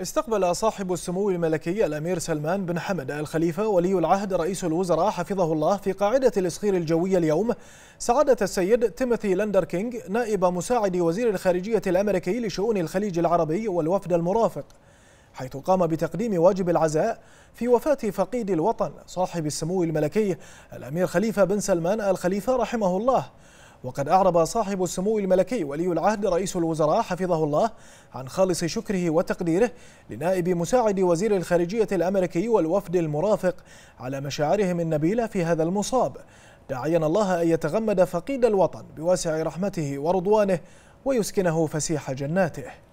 استقبل صاحب السمو الملكي الأمير سلمان بن حمد الخليفة ولي العهد رئيس الوزراء حفظه الله في قاعدة الإسخير الجوية اليوم سعادة السيد تيموثي لندر كينج نائب مساعد وزير الخارجية الأمريكي لشؤون الخليج العربي والوفد المرافق حيث قام بتقديم واجب العزاء في وفاة فقيد الوطن صاحب السمو الملكي الأمير خليفة بن سلمان الخليفة رحمه الله وقد أعرب صاحب السمو الملكي ولي العهد رئيس الوزراء حفظه الله عن خالص شكره وتقديره لنائب مساعد وزير الخارجية الأمريكي والوفد المرافق على مشاعرهم النبيلة في هذا المصاب داعيا الله أن يتغمد فقيد الوطن بواسع رحمته ورضوانه ويسكنه فسيح جناته